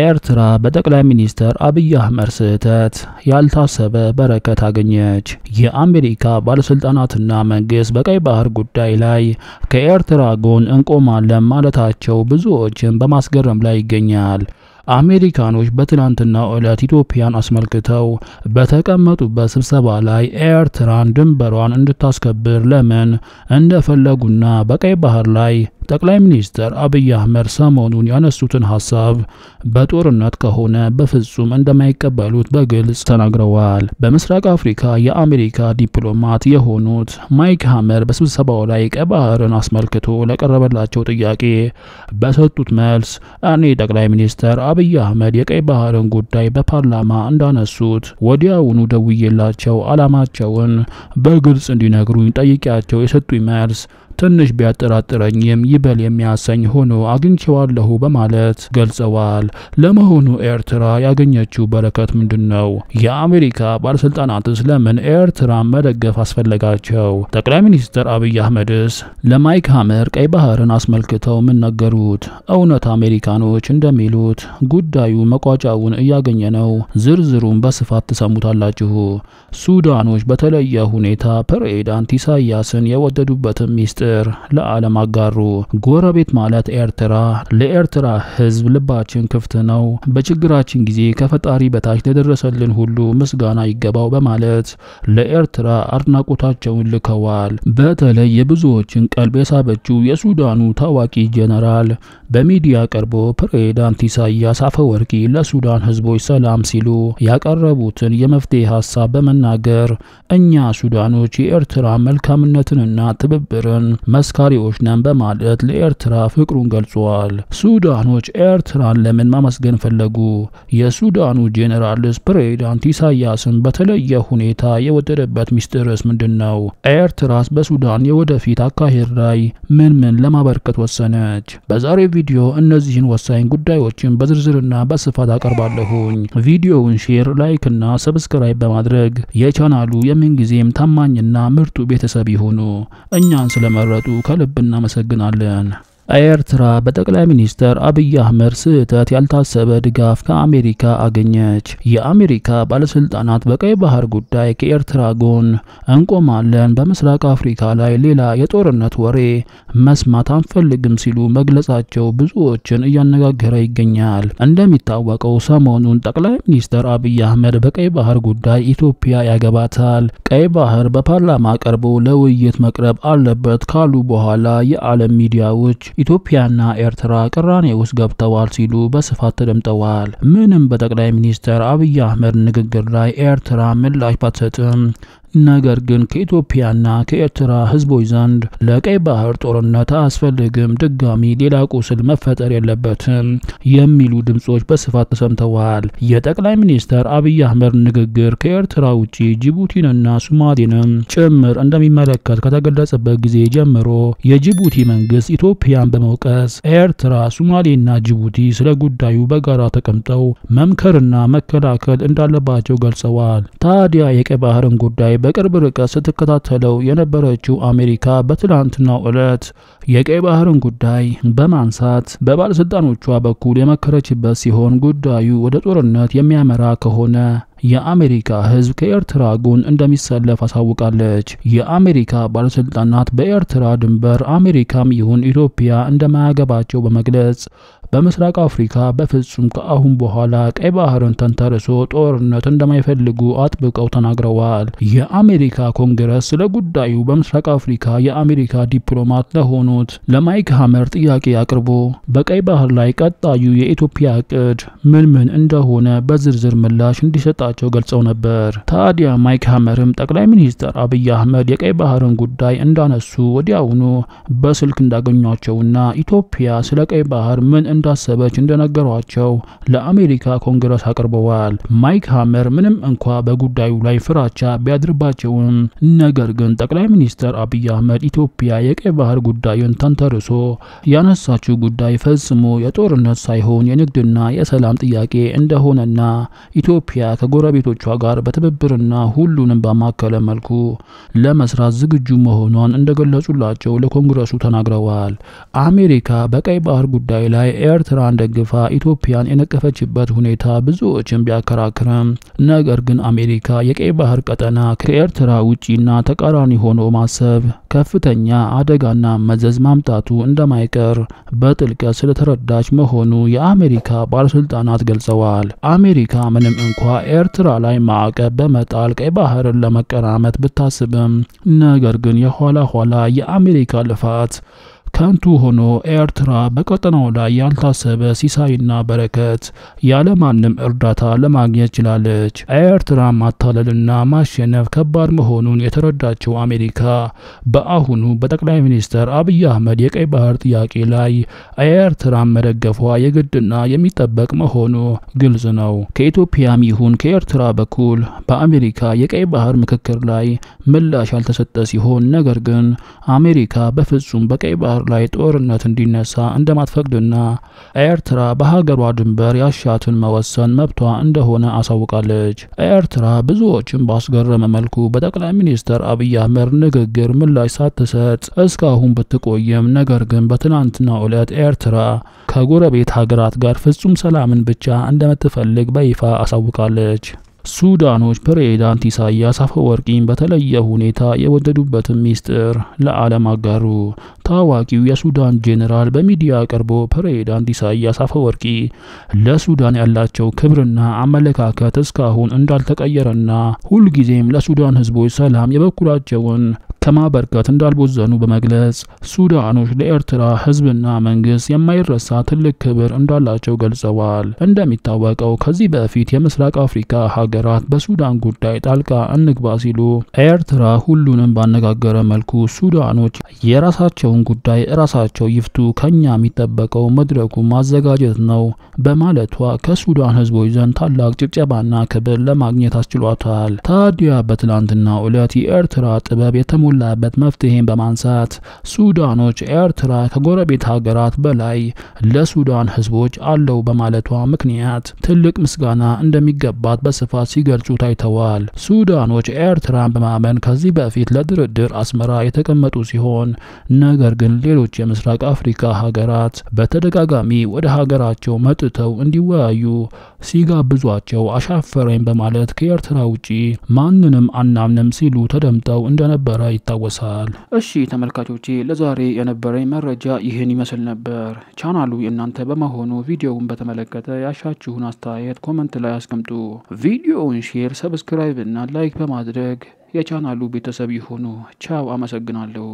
ኤርትራ በጠቅላይ ሚኒስትር አብይ አህመድ ስህተት ያልታሰበ በረከት አገኘች። የአሜሪካ ባለስልጣናትና መንግስት በቀይ ባህር ጉዳይ ላይ ከኤርትራ ጎን እንቆማለን ማለታቸው ብዙዎችን በማስገረም ላይ ይገኛል። አሜሪካኖች በትናንትናው ዕለት ኢትዮጵያን አስመልክተው በተቀመጡበት ስብሰባ ላይ ኤርትራን ድንበሯን እንድታስከብር ለምን እንደፈለጉና በቀይ ባህር ላይ ጠቅላይ ሚኒስትር አብይ አህመድ ሰሞኑን ያነሱትን ሀሳብ በጦርነት ከሆነ በፍጹም እንደማይቀበሉት በግልጽ ተናግረዋል። በምስራቅ አፍሪካ የአሜሪካ ዲፕሎማት የሆኑት ማይክ ሀመር በስብሰባው ላይ ቀይ ባህርን አስመልክቶ ለቀረበላቸው ጥያቄ በሰጡት መልስ እኔ ጠቅላይ ሚኒስትር አብይ አህመድ የቀይ ባህርን ጉዳይ በፓርላማ እንዳነሱት ወዲያውኑ ደውዬላቸው አላማቸውን በግልጽ እንዲነግሩኝ ጠይቂያቸው የሰጡኝ መልስ ትንሽ ቢያጠራጥረኝም ይበል የሚያሰኝ ሆኖ አግኝቼዋለሁ በማለት ገልጸዋል። ለመሆኑ ኤርትራ ያገኘችው በረከት ምንድን ነው? የአሜሪካ ባለስልጣናትስ ለምን ኤርትራ መደገፍ አስፈለጋቸው? ጠቅላይ ሚኒስትር አብይ አህመድስ ለማይክ ሀመር ቀይ ባህርን አስመልክተው ምን ነገሩት? እውነት አሜሪካኖች እንደሚሉት ጉዳዩ መቋጫውን እያገኘ ነው? ዝርዝሩን በስፋት ትሰሙታላችሁ። ሱዳኖች በተለየ ሁኔታ ፕሬዝዳንት ኢሳያስን የወደዱበትን ሚስጥር ምስጢር ለዓለም አጋሩ። ጎረቤት ማለት ኤርትራ ለኤርትራ ህዝብ ልባችን ክፍት ነው፣ በችግራችን ጊዜ ከፈጣሪ በታች ለደረሰልን ሁሉ ምስጋና ይገባው በማለት ለኤርትራ አድናቆታቸውን ልከዋል። በተለይ የብዙዎችን ቀልብ የሳበችው የሱዳኑ ታዋቂ ጄኔራል በሚዲያ ቀርቦ ፕሬዝዳንት ኢሳያስ አፈወርቂ ለሱዳን ህዝቦች ሰላም ሲሉ ያቀረቡትን የመፍትሄ ሀሳብ በመናገር እኛ ሱዳኖች የኤርትራ መልካምነትንና ትብብርን መስካሪዎችነን በማለት ለኤርትራ ፍቅሩን ገልጿል። ሱዳኖች ኤርትራን ለምን ማመስገን ፈለጉ? የሱዳኑ ጄኔራልስ ፕሬዚዳንት ኢሳያስን በተለየ ሁኔታ የወደደበት ሚስጥርስ ምንድን ነው? ኤርትራስ በሱዳን የወደፊት አካሄድ ላይ ምን ምን ለማበርከት ወሰነች? በዛሬ ቪዲዮ እነዚህን ወሳኝ ጉዳዮችን በዝርዝርና በስፋት አቀርባለሁኝ። ቪዲዮውን ሼር፣ ላይክ እና ሰብስክራይብ በማድረግ የቻናሉ የምንጊዜም ታማኝና ምርጡ ቤተሰብ ይሁኑ። እኛን ስለመ ስለመረጡ ከልብ እናመሰግናለን። ኤርትራ በጠቅላይ ሚኒስትር አብይ አህመድ ስህተት ያልታሰበ ድጋፍ ከአሜሪካ አገኘች። የአሜሪካ ባለስልጣናት በቀይ ባህር ጉዳይ ከኤርትራ ጎን እንቆማለን፣ በምስራቅ አፍሪካ ላይ ሌላ የጦርነት ወሬ መስማት አንፈልግም ሲሉ መግለጻቸው ብዙዎችን እያነጋገረ ይገኛል። እንደሚታወቀው ሰሞኑን ጠቅላይ ሚኒስትር አብይ አህመድ በቀይ ባህር ጉዳይ ኢትዮጵያ ያገባታል፣ ቀይ ባህር በፓርላማ ቀርቦ ለውይይት መቅረብ አለበት ካሉ በኋላ የዓለም ሚዲያዎች ኢትዮጵያና ኤርትራ ቅራኔ ውስጥ ገብተዋል ሲሉ በስፋት ተደምጠዋል። ምንም በጠቅላይ ሚኒስትር አብይ አህመድ ንግግር ላይ ኤርትራ ምላሽ ባትሰጥም ነገር ግን ከኢትዮጵያና ከኤርትራ ህዝቦች ዘንድ ለቀይ ባህር ጦርነት አያስፈልግም፣ ድጋሚ ሌላ ቁስል መፈጠር የለበትም የሚሉ ድምጾች በስፋት ተሰምተዋል። የጠቅላይ ሚኒስትር አብይ አህመድ ንግግር ከኤርትራ ውጭ ጅቡቲንና ሱማሌንም ጭምር እንደሚመለከት ከተገለጸበት ጊዜ ጀምሮ የጅቡቲ መንግስት ኢትዮጵያን በመውቀስ ኤርትራ፣ ሱማሌና ጅቡቲ ስለ ጉዳዩ በጋራ ተቀምጠው መምከርና መከላከል እንዳለባቸው ገልጸዋል። ታዲያ የቀይ ባህርን ጉዳይ በቅርብ ርቀት ስትከታተለው የነበረችው አሜሪካ በትላንትናው ዕለት የቀይ ባህርን ጉዳይ በማንሳት በባለሥልጣኖቿ በኩል የመከረችበት ሲሆን ጉዳዩ ወደ ጦርነት የሚያመራ ከሆነ የአሜሪካ ሕዝብ ከኤርትራ ጎን እንደሚሰለፍ አሳውቃለች። የአሜሪካ ባለስልጣናት በኤርትራ ድንበር አሜሪካም ይሁን ኢትዮጵያ እንደማያገባቸው በመግለጽ በምስራቅ አፍሪካ በፍጹም ከአሁን በኋላ ቀይ ባህርን ተንተርሶ ጦርነት እንደማይፈልጉ አጥብቀው ተናግረዋል። የአሜሪካ ኮንግረስ ስለ ጉዳዩ በምስራቅ አፍሪካ የአሜሪካ ዲፕሎማት ለሆኑት ለማይክ ሀመር ጥያቄ አቅርቦ በቀይ ባህር ላይ ቀጣዩ የኢትዮጵያ እቅድ ምን ምን እንደሆነ በዝርዝር ምላሽ እንዲሰጣቸው ገልጸው ነበር። ታዲያ ማይክ ሀመርም ጠቅላይ ሚኒስትር አብይ አህመድ የቀይ ባህርን ጉዳይ እንዳነሱ ወዲያውኑ በስልክ እንዳገኟቸውና ኢትዮጵያ ስለ ቀይ ባህር ምን እንዳሰበች እንደነገሯቸው ለአሜሪካ ኮንግረስ አቅርበዋል። ማይክ ሃመር ምንም እንኳ በጉዳዩ ላይ ፍራቻ ቢያድርባቸውም ነገር ግን ጠቅላይ ሚኒስትር አብይ አህመድ ኢትዮጵያ የቀይ ባህር ጉዳዩን ተንተርሶ ያነሳችው ጉዳይ ፈጽሞ የጦርነት ሳይሆን የንግድና የሰላም ጥያቄ እንደሆነና ኢትዮጵያ ከጎረቤቶቿ ጋር በትብብርና ሁሉንም በማከለ መልኩ ለመስራት ዝግጁ መሆኗን እንደገለጹላቸው ለኮንግረሱ ተናግረዋል። አሜሪካ በቀይ ባህር ጉዳይ ላይ ኤርትራን ደግፋ ኢትዮጵያን የነቀፈችበት ሁኔታ ብዙዎችን ቢያከራክርም፣ ነገር ግን አሜሪካ የቀይ ባህር ቀጠና ከኤርትራ ውጪና ተቃራኒ ሆኖ ማሰብ ከፍተኛ አደጋና መዘዝ ማምጣቱ እንደማይቀር በጥልቀት ስለተረዳች መሆኑ የአሜሪካ ባለስልጣናት ገልጸዋል። አሜሪካ ምንም እንኳ ኤርትራ ላይ ማዕቀብ በመጣል ቀይ ባህርን ለመቀራመት ብታስብም ነገር ግን የኋላ ኋላ የአሜሪካ ልፋት ከንቱ ሆኖ ኤርትራ በቀጠናው ላይ ያልታሰበ ሲሳይና በረከት ያለማንም እርዳታ ለማግኘት ችላለች። ኤርትራ ማታለልና ማሸነፍ ከባድ መሆኑን የተረዳችው አሜሪካ በአሁኑ በጠቅላይ ሚኒስትር አብይ አህመድ የቀይ ባህር ጥያቄ ላይ ኤርትራን መደገፏ የግድና የሚጠበቅ መሆኑ ግልጽ ነው። ከኢትዮጵያም ይሁን ከኤርትራ በኩል በአሜሪካ የቀይ ባህር ምክክር ላይ ምላሽ ያልተሰጠ ሲሆን ነገር ግን አሜሪካ በፍጹም በቀይ ባህር ድንበር ላይ ጦርነት እንዲነሳ እንደማትፈቅድና ኤርትራ በሀገሯ ድንበር ያሻትን መወሰን መብቷ እንደሆነ አሳውቃለች። ኤርትራ ብዙዎችን ባስገረመ መልኩ በጠቅላይ ሚኒስትር አብይ አህመድ ንግግር ምላሽ ሳትሰጥ እስካሁን ብትቆየም ነገር ግን በትናንትናው ዕለት ኤርትራ ከጎረቤት ሀገራት ጋር ፍጹም ሰላምን ብቻ እንደምትፈልግ በይፋ አሳውቃለች። ሱዳኖች ፕሬዝዳንት ኢሳያስ አፈወርቂን በተለየ ሁኔታ የወደዱበትን ሚስጥር ለዓለም አጋሩ። ታዋቂው የሱዳን ጄኔራል በሚዲያ ቀርቦ ፕሬዝዳንት ኢሳያስ አፈወርቂ ለሱዳን ያላቸው ክብርና አመለካከት እስካሁን እንዳልተቀየረና ሁልጊዜም ለሱዳን ሕዝቦች ሰላም የበኩላቸውን ከማበርከት እንዳልቦዘኑ በመግለጽ ሱዳኖች ለኤርትራ ህዝብና መንግስት የማይረሳ ትልቅ ክብር እንዳላቸው ገልጸዋል። እንደሚታወቀው ከዚህ በፊት የምስራቅ አፍሪካ ሀገራት በሱዳን ጉዳይ ጣልቃ እንግባ ሲሉ ኤርትራ ሁሉንም ባነጋገረ መልኩ ሱዳኖች የራሳቸውን ጉዳይ ራሳቸው ይፍቱ፣ ከኛ የሚጠበቀው መድረኩ ማዘጋጀት ነው በማለቷ ከሱዳን ህዝቦች ዘንድ ታላቅ ጭብጨባና ክብር ለማግኘት አስችሏታል። ታዲያ በትላንትና ዕለት የኤርትራ ጥበብ የተሞ የተሞላበት መፍትሄን በማንሳት ሱዳኖች ኤርትራ ከጎረቤት ሀገራት በላይ ለሱዳን ህዝቦች አለው በማለቷ ምክንያት ትልቅ ምስጋና እንደሚገባት በስፋት ሲገልጹ ታይተዋል። ሱዳኖች ኤርትራን በማመን ከዚህ በፊት ለድርድር አስመራ የተቀመጡ ሲሆን ነገር ግን ሌሎች የምስራቅ አፍሪካ ሀገራት በተደጋጋሚ ወደ ሀገራቸው መጥተው እንዲወያዩ ሲጋብዟቸው አሻፈረኝ በማለት ከኤርትራ ውጪ ማንንም አናምንም ሲሉ ተደምጠው እንደነበረ ይታወሳል። እሺ ተመልካቾቼ ለዛሬ የነበረኝ መረጃ ይህን ይመስል ነበር። ቻናሉ የእናንተ በመሆኑ ቪዲዮውን በተመለከተ ያሻችሁን አስተያየት ኮመንት ላይ አስቀምጡ። ቪዲዮውን ሼር፣ ሰብስክራይብ እና ላይክ በማድረግ የቻናሉ ቤተሰብ ይሁኑ። ቻው፣ አመሰግናለሁ።